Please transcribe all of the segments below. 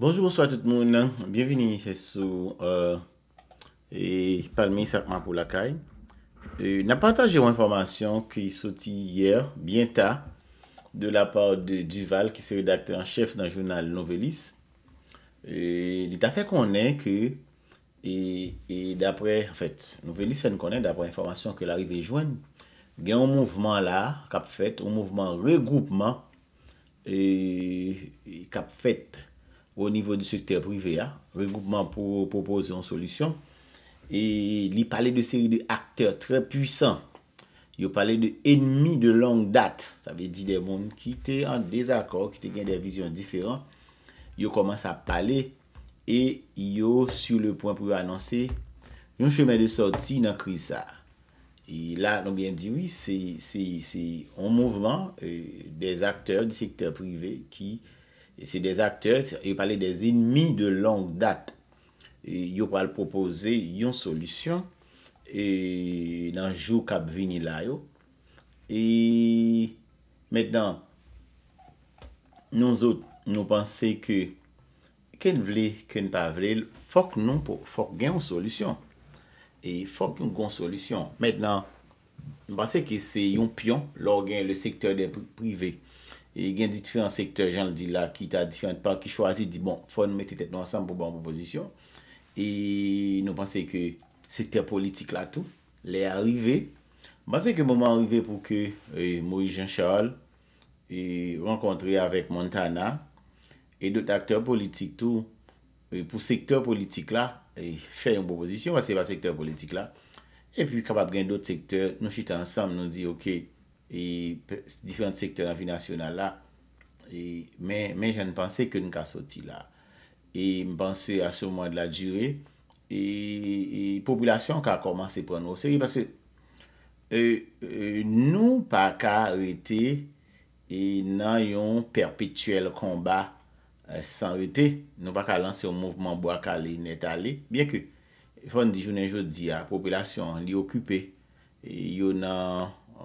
Bonjour, bonsoir tout moun, bienveni sou e euh, palmi sakman pou lakay e euh, napantaje ou informasyon ki soti yer, bienta de la part de Duval ki se redakte en chef nan jounal Novelis e euh, li tafe konen ke e dapre, en fet, Novelis fe nou konen dapre informasyon ke la rive jwen gen ou mouvment la, kap fet, ou mouvment regroupman e kap fet ou nivou di sektèr privè ya, regroupman pou propose yon solusyon, e li pale de seri de akter tre puysan, yo pale de enmi de long dat, sa ve di de moun ki te an desakor, ki te gen de vizyon diferan, yo koman sa pale, e yo sur le point pou yo anansè, yon chemè de sorti nan kriz sa. E la, nou gen di, si yon mouvman, des akter di sektèr privè ki anansè Se de akteur, yo pale de zinmi de long dat, yo pale propose yon solusyon dan jou kap vini la yo. E medan, nou zot nou panse ke, ken vle, ken pa vle, fok nou, fok gen yon solusyon. E fok yon kon solusyon. Medan, nou panse ke se yon pyon, lor gen le sektèr de privè. E gen ditfyan sektor jan li di la ki ta difyant pa ki chwazi di bon fwa nou mette tet nou ansam pou ban pou posisyon e nou panse ke sektor politik la tou le arrive panse ke mouman arrive pou ke e, Mory Jean Charles e renkontre avek Montana e dot akter politik tou e, pou sektor politik la e fè yon pou posisyon vase yon sektor politik la e pi kapap gen dot sektor nou chite ansam nou di ok e diferant sektor avi nasyonal la e, men jen panse ke nou ka soti la e panse asyoun mwen de la jure e, e populasyon ka komanse pren nou sebi panse e, nou pa ka rete e nan yon perpetuel komba san rete nou pa ka lanse yon mouvman bo akale net ale bien ke fon dijonen jodi a populasyon li okupe yon nan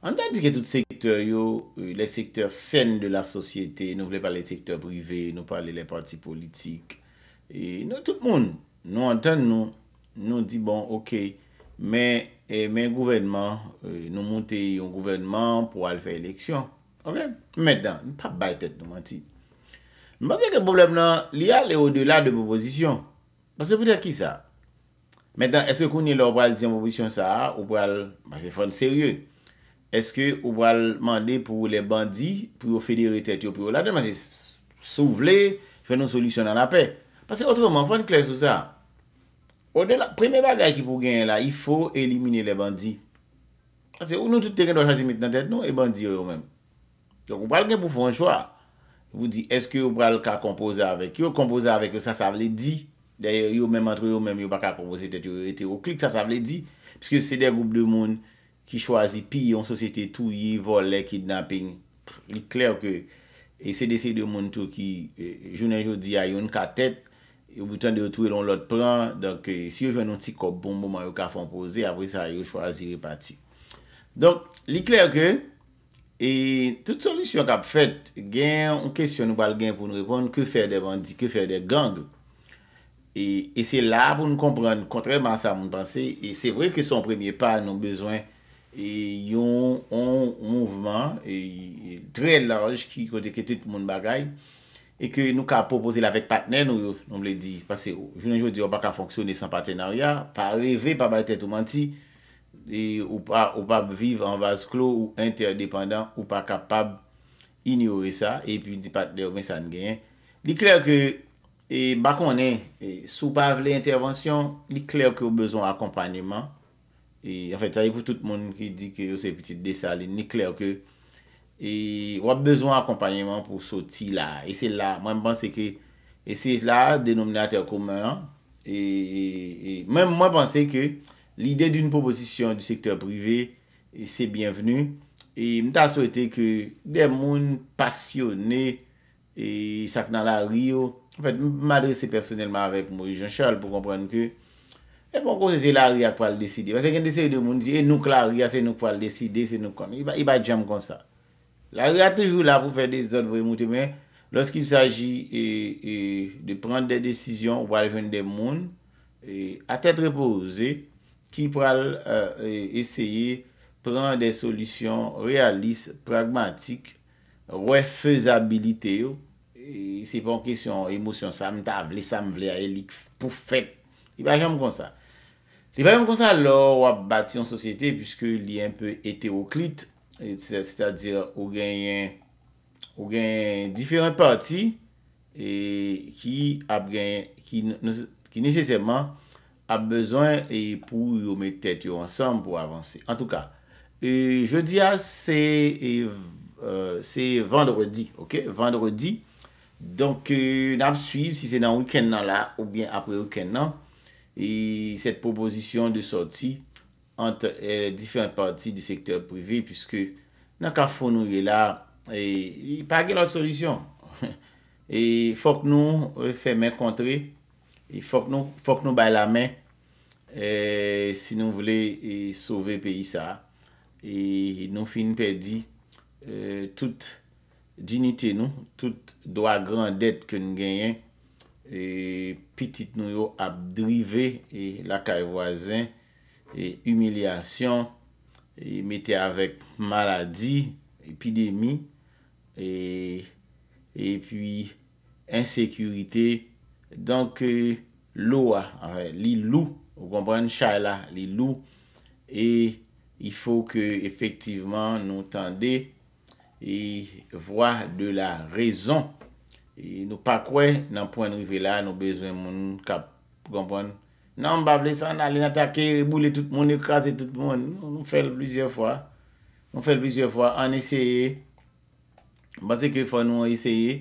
An tan di ke tout sektor yo, le sektor sen de la sosyete, nou ple pale sektor prive, nou pale le parti politik, nou tout moun, nou an tan nou, nou di bon, ok, men, eh, men gouvenman, eh, nou monte yon gouvenman pou al fey leksyon. Ok, men dan, nou pa bay tet nou man ti. Nou pan se ke problem nan, li al e o de la de bo pozisyon. Pan se pou de ki sa? Men dan, eske kouni lor pou al diyan bo pozisyon sa, ou pou al, pan se fon seryey. Eske ou pral mande pou ou le bandi, pou ou federe tet yo, pou ou la deman se souvle, fè nou solusyon nan apè. Pase otreman, fòn kles ou sa. Premè bagay ki pou gen la, i fò elimine le bandi. Pase ou nou tout te gen do a chasi met nan tet nou, e bandi yo yo men. Yon pral gen pou fòn chwa. Ou di, eske ou pral ka komposa avèk. Yo komposa avèk yo, sa sa vle di. Dè, yo men mantre yo men, yo baka komposa tet yo, yo ete yo klik, sa sa vle di. Piske yo se de goup de moun, ki chwazi pi yon sosyete tou yi, vol, lè, kidnapping. Li kler ke, e se dese yon moun tou ki, e, jounen joudi a yon ka tèt, yon boutan de yon tou yon lot pran, don ke si yon joun yon ti kop bon, bon man yon ka fon pose, apre sa yon chwazi repati. Don, li kler ke, e tout solusyon ka pou fèt, gen, yon kesyon nou bal gen pou nou repond, ke fèr de bandi, ke fèr de gang. E, e se la pou nou kompran, kontreman sa moun panse, e se vre ke son premye pa, nou bezwen, e yon mouvman tre e, e laj ki kote ketwit moun bagay e ke nou ka popoze lavek patnen ou yon mle di pase ou joun anjou di ou baka foksyone san patenaryar pa reve pa ba tetou manti e ou pa vive an vaz klo ou interdependant ou pa kapab inyore sa e pi di patnen ou men san gen li kler ke bako anen sou pa vle intervensyon li kler ke ou bezon akompanyman E, en fète, sa yè pou tout moun ki di ki yo se piti de sa li ni kler ke E wap bezon akompanyeman pou sou ti la E se la, mwen mpense ke E se la, denomine atèr koumen E mwen mwen mpense ke Lide d'un proposisyon di sektèr privè Se bienvenu E mta sou etè ke Dem moun pasyonè E sak nan la Rio En fète, m adrese personelman avèk moi Jean Charles Pou komprenne ke E bon kon se se la ria pou al deside. Se gen deside moun, se nouk la ria, se nouk pou al deside, se nouk kon. I ba jam kon sa. La ria tejou la pou fè desi zon vre mouti men. Lorski s'agi e, e, de pran de desisyon waj ven de moun, a e, tèt repose ki pral euh, esye pran de solisyon realist, pragmatik, wè fèzabilite yo. Se pon kesyon emosyon, sa m ta vle, sa m vle a elik pou fèt. I ba jam kon sa. Li bayan mwen konsa lor wap bati yon sosyete Puske li yon peu eteoklite Se ta dire ou gen yon Ou gen yon diferent parti e Ki ap gen Ki neseyseman Ap bezon E pou yon metet yon ansam Pou avanse En tou ka e Je diya e, euh, se vendredi Ok vendredi Donk euh, nan ap suiv si se nan wikend nan la Ou bien apre wikend nan Et cette proposition de sortie entre euh, différentes parties du secteur privé. Puisque non kan founou yé la, y pa ge l'autre solution. Et fòk nou fè mè kontre, fòk nou bè la mè. Et si nou vle souve pè y sa, nou fin pè di euh, tout dinite nou, tout doa grandet ke nou genyen pou Pitit nou yo ap drive, e la kay wazen, humilyasyon, e mette avèk maladi, epidemi, epi e insékurite. Donk louwa, li lou, ou kompren chay la, li lou. E, ifou ke efektiveman nou tende, e vwa de la rezon. E nou pa kwe nan pwen rive la nou bezwen moun nan mbable san nan alen atake, reboule tout moun, ekraze tout moun nou fèl blizye fwa nou fèl blizye fwa, an esye basè ke fwa nou an esye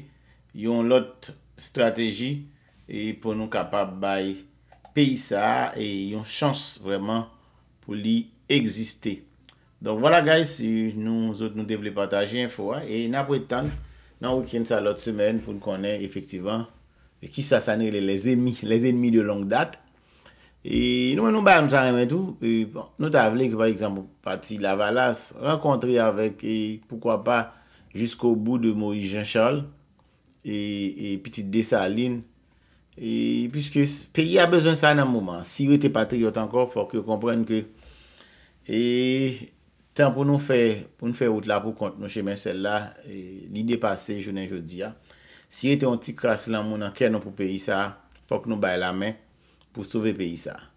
yon lot strategi e pou nou kapab bay pi sa, e yon chans vreman pou li egziste don wala guys nou zot nou devle pataje en fwa, en apwè tan nan wikjen sa lot semen pou nou konen efektivan, e ki sa sanye les enmi, les enmi de long dat. E nou men nou ba, nou sa remen tou, e bon, nou ta avle ki par ekzampou pati la valas, rakontri avek, e, poukwa pa, jiskou bou de mori jen chal, e piti desa alin, e pwiske peyi a bezon sa nan mouman, si wete pati yot ankor, fok yo kompren ke. E... San pou nou fe, pou nou fe out la pou kont nou che men sel la, li de pase jounen jodi ya. Si ete yon ti kras lan moun an ken nou pou peyi sa, fok nou bay la men pou souve peyi sa.